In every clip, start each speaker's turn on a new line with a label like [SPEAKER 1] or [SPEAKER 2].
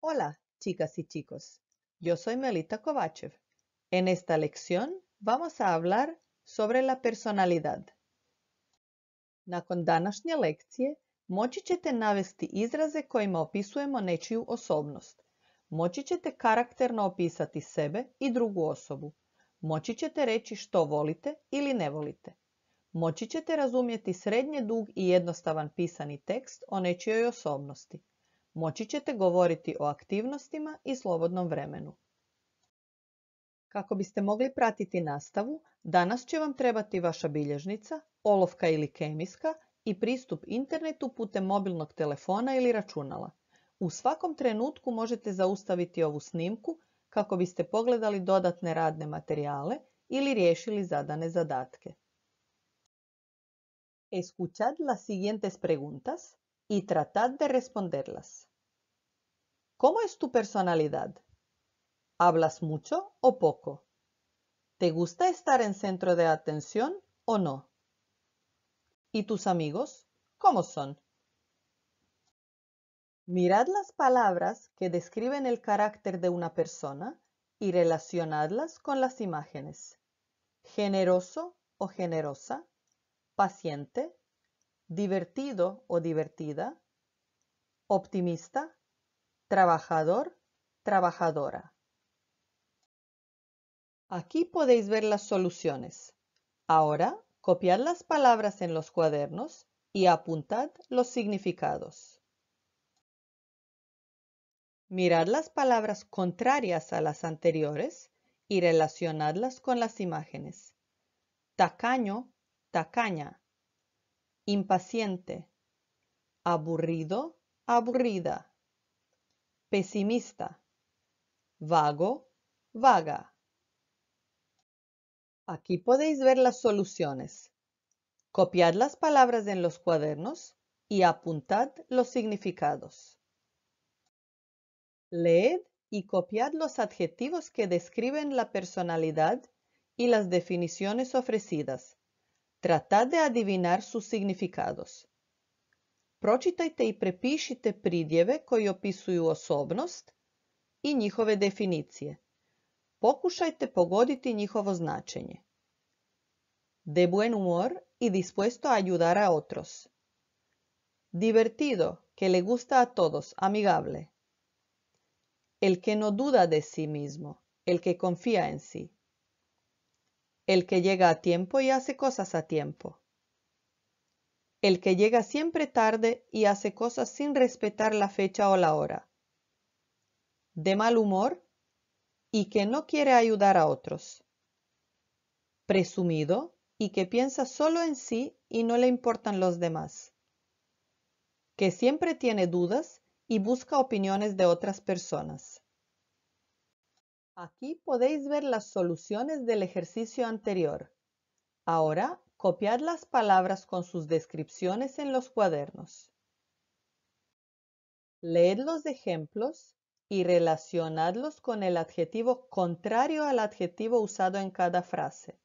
[SPEAKER 1] Hola, chicas y chicos. Yo soy Melita Kovačev. En esta lección vamos a hablar sobre la personalidad. Nakon današnje lekcije moći ćete navesti izraze kojima opisujemo nečiju osobnost. Moći ćete karakterno opisati sebe i drugu osobu. Moći ćete reći što volite ili ne volite. Moći ćete razumjeti srednje dug i jednostavan pisani tekst o nečijoj osobnosti. Moći ćete govoriti o aktivnostima i slobodnom vremenu. Kako biste mogli pratiti nastavu, danas će vam trebati vaša bilježnica, olovka ili kemijska i pristup internetu putem mobilnog telefona ili računala. U svakom trenutku možete zaustaviti ovu snimku kako biste pogledali dodatne radne materijale ili riješili zadane zadatke. Escuchad las siguientes preguntas y tratad de responderlas. ¿Cómo es tu personalidad? ¿Hablas mucho o poco? ¿Te gusta estar en centro de atención o no? ¿Y tus amigos? ¿Cómo son? Mirad las palabras que describen el carácter de una persona y relacionadlas con las imágenes. Generoso o generosa, paciente divertido o divertida, optimista, trabajador, trabajadora. Aquí podéis ver las soluciones. Ahora, copiad las palabras en los cuadernos y apuntad los significados. Mirad las palabras contrarias a las anteriores y relacionadlas con las imágenes. Tacaño, tacaña impaciente, aburrido, aburrida, pesimista, vago, vaga. Aquí podéis ver las soluciones. Copiad las palabras en los cuadernos y apuntad los significados. Leed y copiad los adjetivos que describen la personalidad y las definiciones ofrecidas Tratad de adivinar sus significados. Pročitajte i prepišite pridjeve koji opisuju osobnost i njihove definicije. Pokušajte pogoditi njihovo značenje. De buen humor y dispuesto a ayudar a otros. Divertido, que le gusta a todos, amigable. El que no duda de sí mismo, el que confía en sí. El que llega a tiempo y hace cosas a tiempo. El que llega siempre tarde y hace cosas sin respetar la fecha o la hora. De mal humor y que no quiere ayudar a otros. Presumido y que piensa solo en sí y no le importan los demás. Que siempre tiene dudas y busca opiniones de otras personas. Aquí podéis ver las soluciones del ejercicio anterior. Ahora, copiad las palabras con sus descripciones en los cuadernos. Leed los ejemplos y relacionadlos con el adjetivo contrario al adjetivo usado en cada frase.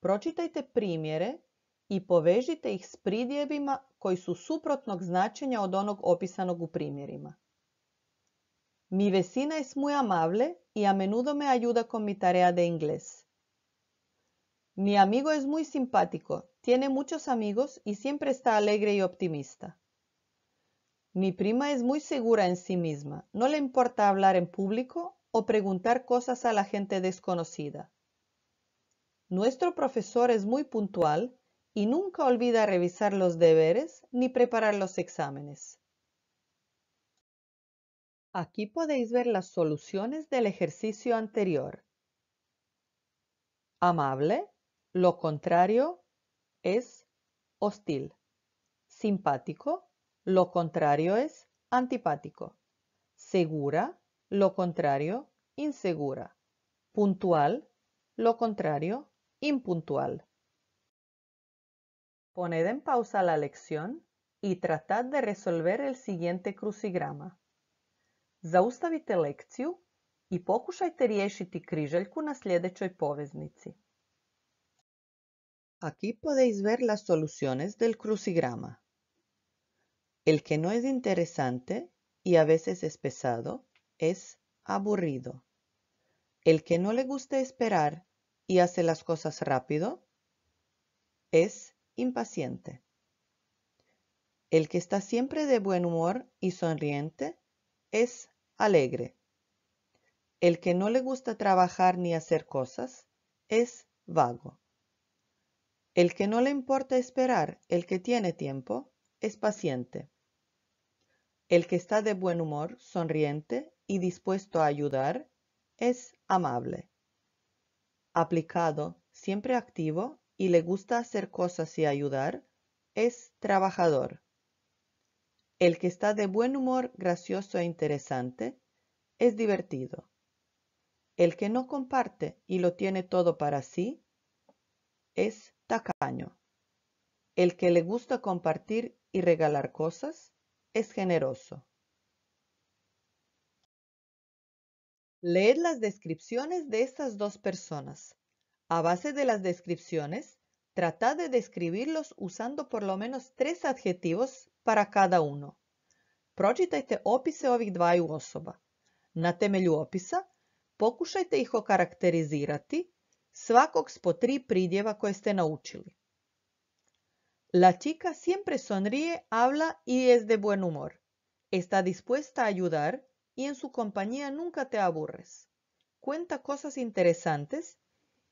[SPEAKER 1] Pročitajte primjere i povežite ih s pridjevima koji su suprotnog značenja od onog opisanog u primjerima. Mi vecina es muy amable y a menudo me ayuda con mi tarea de inglés. Mi amigo es muy simpático, tiene muchos amigos y siempre está alegre y optimista. Mi prima es muy segura en sí misma, no le importa hablar en público o preguntar cosas a la gente desconocida. Nuestro profesor es muy puntual y nunca olvida revisar los deberes ni preparar los exámenes. Aquí podéis ver las soluciones del ejercicio anterior. Amable, lo contrario es hostil. Simpático, lo contrario es antipático. Segura, lo contrario, insegura. Puntual, lo contrario, impuntual. Poned en pausa la lección y tratad de resolver el siguiente crucigrama. Zaustavite lekciju i pokušajte na poveznici. Aquí podéis ver las soluciones del crucigrama. El que no es interesante y a veces es pesado es aburrido. El que no le gusta esperar y hace las cosas rápido es impaciente. El que está siempre de buen humor y sonriente es alegre. El que no le gusta trabajar ni hacer cosas es vago. El que no le importa esperar, el que tiene tiempo, es paciente. El que está de buen humor, sonriente y dispuesto a ayudar, es amable. Aplicado, siempre activo y le gusta hacer cosas y ayudar, es trabajador. El que está de buen humor, gracioso e interesante, es divertido. El que no comparte y lo tiene todo para sí, es tacaño. El que le gusta compartir y regalar cosas, es generoso. Leed las descripciones de estas dos personas. A base de las descripciones, Trata de describirlos usando por lo menos tres adjetivos para cada uno. Pročitajte opise ovih dvaju osoba. Na temelju opisa pokušajte ih okarakterizirati svakog s po tri pridjeva koje ste naučili. La chica siempre sonríe, habla y es de buen humor. Está dispuesta a ayudar y en su compañía nunca te aburres. Cuenta cosas interesantes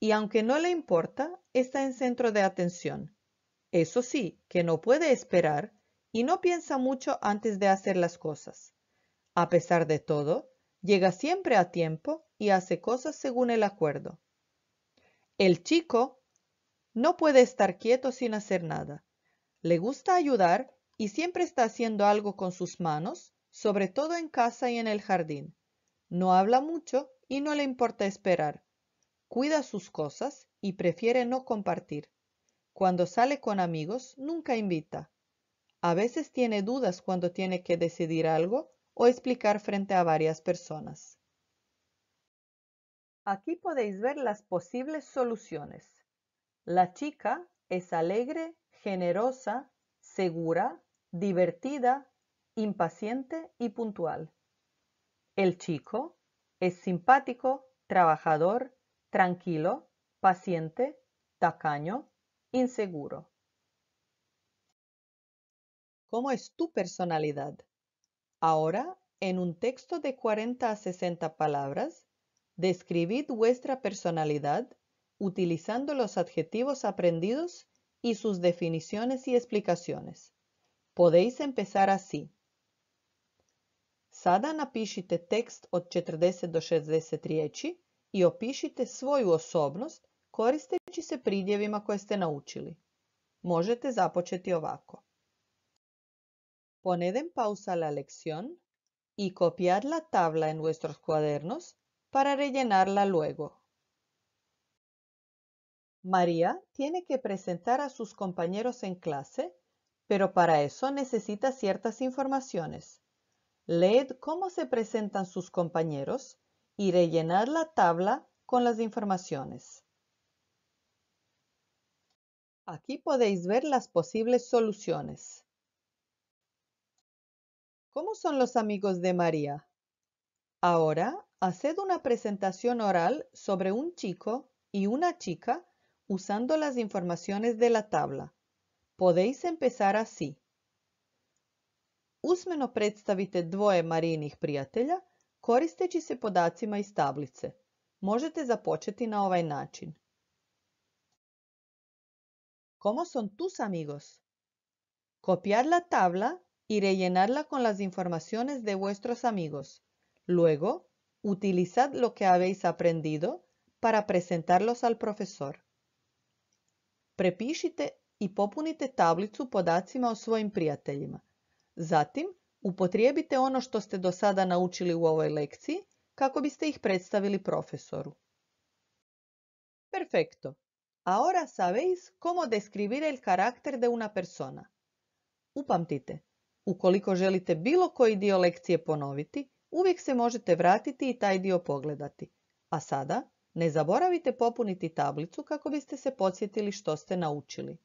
[SPEAKER 1] y aunque no le importa, está en centro de atención. Eso sí, que no puede esperar y no piensa mucho antes de hacer las cosas. A pesar de todo, llega siempre a tiempo y hace cosas según el acuerdo. El chico no puede estar quieto sin hacer nada. Le gusta ayudar y siempre está haciendo algo con sus manos, sobre todo en casa y en el jardín. No habla mucho y no le importa esperar. Cuida sus cosas y prefiere no compartir. Cuando sale con amigos, nunca invita. A veces tiene dudas cuando tiene que decidir algo o explicar frente a varias personas. Aquí podéis ver las posibles soluciones. La chica es alegre, generosa, segura, divertida, impaciente y puntual. El chico es simpático, trabajador, tranquilo, paciente, tacaño, inseguro. ¿Cómo es tu personalidad? Ahora, en un texto de 40 a 60 palabras, describid vuestra personalidad utilizando los adjetivos aprendidos y sus definiciones y explicaciones. Podéis empezar así. Sada napišite tekst od 40 do 60 i opišite svoju osobnost koristeći se pridjevima koje ste naučili. Možete započeti ovako. Poned en pausa la lección y copiad la tabla en vuestros cuadernos para rellenarla luego. María tiene que presentar a sus compañeros en clase, pero para eso necesita ciertas informaciones. Leed cómo se presentan sus compañeros y rellenar la tabla con las informaciones. Aquí podéis ver las posibles soluciones. ¿Cómo son los amigos de María? Ahora, haced una presentación oral sobre un chico y una chica usando las informaciones de la tabla. Podéis empezar así. Usmeno predstavite dvoje Marijinih prijatelja Koristeći se podacima iz tablice, možete započeti na ovaj način. ¿Cómo son tus amigos? Copiar la tabla y rellenarla con las informaciones de vuestros amigos. Luego, utilizad lo que habéis aprendido para presentarlos al profesor. Prepišite i popunite tablicu podacima o svojim prijateljima. Zatim, Upotrijebite ono što ste do sada naučili u ovoj lekciji kako biste ih predstavili profesoru. Perfecto. Ahora sabéis cómo describir el carácter de una persona. Upamtite, ukoliko želite bilo koji dio lekcije ponoviti, uvijek se možete vratiti i taj dio pogledati. A sada ne zaboravite popuniti tablicu kako biste se podsjetili što ste naučili.